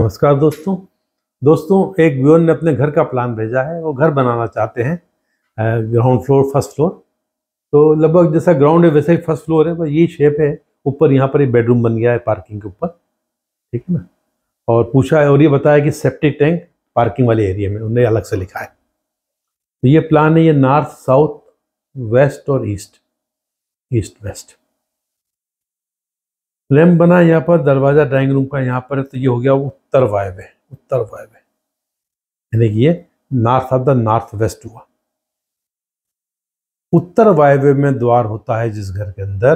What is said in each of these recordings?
नमस्कार दोस्तों दोस्तों एक व्यूअर ने अपने घर का प्लान भेजा है वो घर बनाना चाहते हैं ग्राउंड फ्लोर फर्स्ट फ्लोर तो लगभग जैसा ग्राउंड है वैसा ही फर्स्ट फ्लोर है पर ये शेप है ऊपर यहाँ पर ही बेडरूम बन गया है पार्किंग के ऊपर ठीक है ना और पूछा है और ये बताया कि सेप्टिक टैंक पार्किंग वाले एरिया में उन्हें अलग से लिखा है तो ये प्लान है ये नॉर्थ साउथ वेस्ट और ईस्ट ईस्ट वेस्ट लैम्प बना यहाँ पर दरवाज़ा ड्राइंग रूम का यहाँ पर तो ये हो गया उत्तर वायव है उत्तर वायव है यानी कि ये north of the north west हुआ उत्तर वायव्य में द्वार होता है जिस घर के अंदर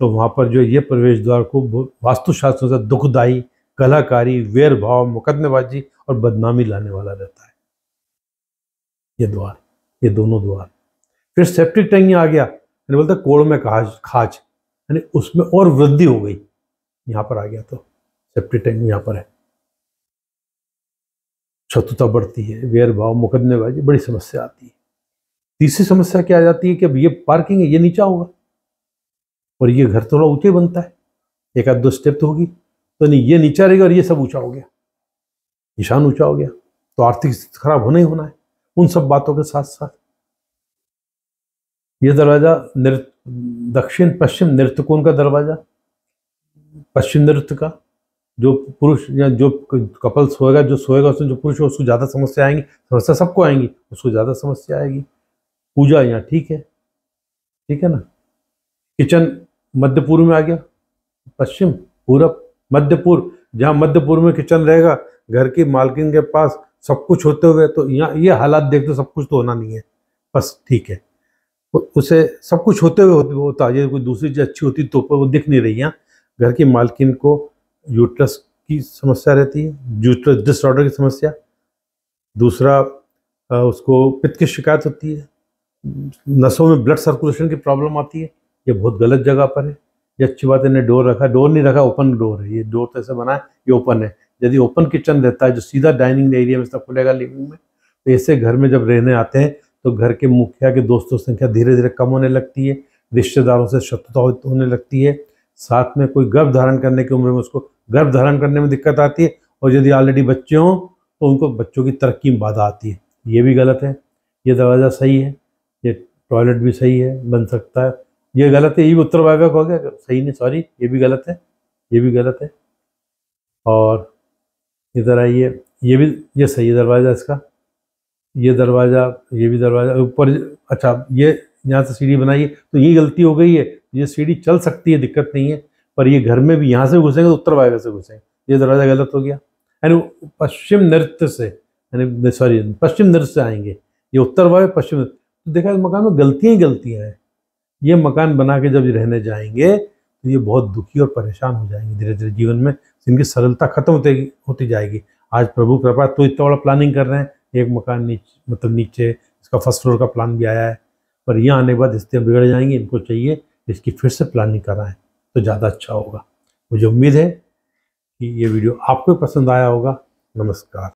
तो वहाँ पर जो ये प्रवेश द्वार को वास्तुशास्त्र से दुखदाई कलाकारी वेर भाव मुकदमेबाजी और बदनामी लाने वाला रहता है ये द्वार ये दोनों द्वार फिर सेप्टिक टैंक आ गया यानी बोलते कोड़ में खाज यानी उसमें और वृद्धि हो गई यहाँ पर आ गया तो सेफ्टी टैंक यहाँ पर है शत्रुता बढ़ती है वेयर भाव मुकदमेबाजी बड़ी समस्या आती है तीसरी समस्या क्या आ जाती है कि अब ये पार्किंग है ये नीचा होगा और ये घर थोड़ा ऊंचे बनता है एक आध दो स्टेप तो होगी तो नहीं ये नीचा रहेगा और ये सब ऊंचा हो गया निशान ऊंचा हो गया तो आर्थिक स्थिति खराब होना ही होना है उन सब बातों के साथ साथ ये दरवाज़ा दक्षिण पश्चिम नृत्यकोण का दरवाज़ा पश्चिम नृत्य का जो पुरुष या जो कपल सोएगा जो सोएगा उसमें जो पुरुष उसको ज़्यादा समस्या आएंगी समस्या सबको आएंगी उसको ज़्यादा समस्या आएगी पूजा यहाँ ठीक है ठीक है ना किचन मध्य पूर्व में आ गया पश्चिम पूरब मध्य पूर्व जहाँ मध्य पूर्व में किचन रहेगा घर की मालकिन के पास सब कुछ होते हुए तो यहाँ ये हालात देखते तो सब कुछ तो होना नहीं है बस ठीक है उसे सब कुछ होते हुए होता है कोई दूसरी चीज़ अच्छी होती तो वो दिख नहीं रही यहाँ घर की मालकिन को यूट्रस की समस्या रहती है यूट्रस डिसऑर्डर की समस्या दूसरा उसको पित्त की शिकायत होती है नसों में ब्लड सर्कुलेशन की प्रॉब्लम आती है ये बहुत गलत जगह पर है ये अच्छी बात है डोर रखा डोर नहीं रखा ओपन डोर है ये डोर तो ऐसे बना है ये ओपन है यदि ओपन किचन रहता है जो सीधा डाइनिंग एरिया में सब खुलेगा लिविंग में तो ऐसे घर में जब रहने आते हैं तो घर के मुखिया के दोस्तों की संख्या धीरे धीरे कम होने लगती है रिश्तेदारों से शत्रुता होने लगती है साथ में कोई गर्भ धारण करने की उम्र में उसको गर्भ धारण करने में दिक्कत आती है और यदि ऑलरेडी बच्चे हों तो उनको बच्चों की तरक्की में बाधा आती है ये भी गलत है ये दरवाज़ा सही है ये टॉयलेट भी सही है बन सकता है ये गलत है ये भी उत्तर वायव्यक हो गया सही नहीं सॉरी ये भी गलत है ये भी गलत है और इधर आइए ये भी ये सही है दरवाज़ा इसका ये दरवाज़ा ये भी दरवाज़ा ऊपर अच्छा ये यहाँ से सीढ़ी बनाइए तो ये गलती हो गई है ये सीढ़ी चल सकती है दिक्कत नहीं है पर ये घर में भी यहाँ से घुसेंगे तो उत्तर वायव्य से घुसेंगे ये दरवाज़ा गलत हो गया यानी पश्चिम नृत्य से यानी सॉरी पश्चिम नृत्य से आएंगे ये उत्तर वायु पश्चिम तो देखा इस मकान में गलतियाँ ही गलतियाँ हैं ये मकान बना के जब रहने जाएंगे तो ये बहुत दुखी और परेशान हो जाएंगे धीरे धीरे जीवन में इनकी सरलता खत्म होती होती जाएगी आज प्रभु कृपा तो इतना बड़ा प्लानिंग कर रहे हैं एक मकान नीचे मतलब नीचे इसका फर्स्ट फ्लोर का प्लान भी आया है पर यहाँ आने के बाद स्थितियाँ बिगड़ जाएंगी इनको चाहिए इसकी फिर से प्लानिंग कराएं तो ज़्यादा अच्छा होगा मुझे उम्मीद है कि ये वीडियो आपको पसंद आया होगा नमस्कार